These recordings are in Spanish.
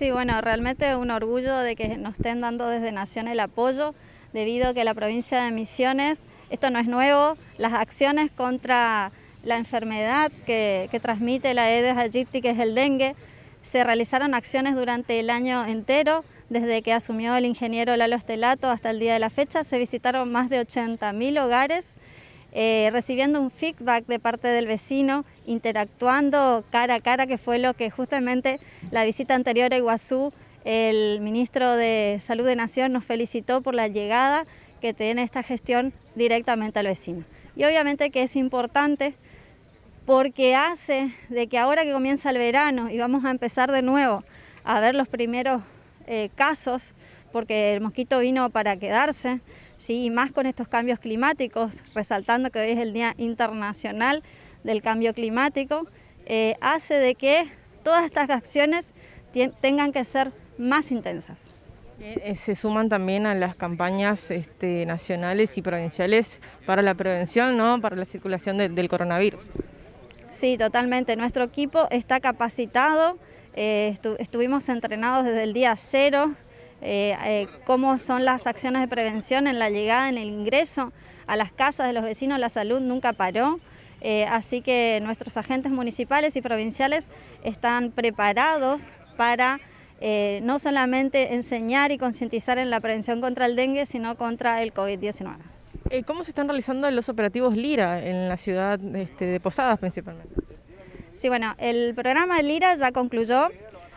Sí, bueno, realmente un orgullo de que nos estén dando desde Nación el apoyo, debido a que la provincia de Misiones, esto no es nuevo, las acciones contra la enfermedad que, transmite la Aedes aegypti, que es el dengue, se realizaron acciones durante el año entero, desde que asumió el ingeniero Lalo Estelato hasta el día de la fecha, se visitaron más de 80.000 hogares eh, recibiendo un feedback de parte del vecino, interactuando cara a cara, que fue lo que justamente la visita anterior a Iguazú, el ministro de Salud de Nación nos felicitó por la llegada que tiene esta gestión directamente al vecino. Y obviamente que es importante porque hace de que ahora que comienza el verano y vamos a empezar de nuevo a ver los primeros eh, casos, porque el mosquito vino para quedarse, y más con estos cambios climáticos, resaltando que hoy es el Día Internacional del Cambio Climático, eh, hace de que todas estas acciones tengan que ser más intensas. Eh, se suman también a las campañas este, nacionales y provinciales para la prevención, ¿no? para la circulación del coronavirus. Sí, totalmente. Nuestro equipo está capacitado, eh, estuvimos entrenados desde el día cero, eh, eh, cómo son las acciones de prevención en la llegada, en el ingreso a las casas de los vecinos, la salud nunca paró. Eh, así que nuestros agentes municipales y provinciales están preparados para no solamente enseñar y concientizar en la prevención contra el dengue, sino contra el COVID-19. ¿Cómo se están realizando los operativos LIRA en la ciudad este, de Posadas principalmente? Sí, bueno, el programa LIRA ya concluyó,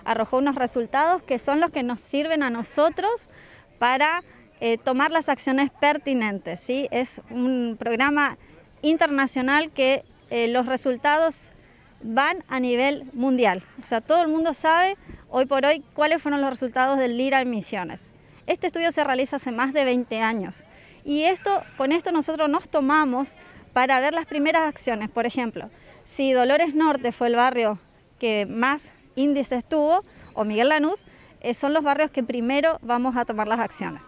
arrojó unos resultados que son los que nos sirven a nosotros para eh, tomar las acciones pertinentes. ¿sí? Es un programa internacional que eh, los resultados van a nivel mundial. O sea, todo el mundo sabe hoy por hoy cuáles fueron los resultados del LIRA en Misiones. Este estudio se realiza hace más de 20 años y esto, con esto nosotros nos tomamos para ver las primeras acciones. Por ejemplo, si Dolores Norte fue el barrio que más Índice Estuvo o Miguel Lanús, eh, son los barrios que primero vamos a tomar las acciones.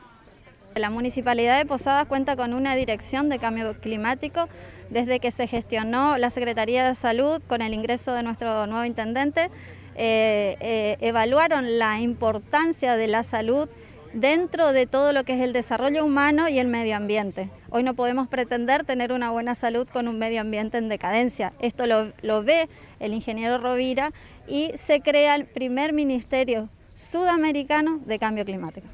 La Municipalidad de Posadas cuenta con una dirección de cambio climático desde que se gestionó la Secretaría de Salud con el ingreso de nuestro nuevo intendente. Eh, eh, evaluaron la importancia de la salud dentro de todo lo que es el desarrollo humano y el medio ambiente. Hoy no podemos pretender tener una buena salud con un medio ambiente en decadencia. Esto lo, ve el ingeniero Rovira y se crea el primer ministerio sudamericano de cambio climático.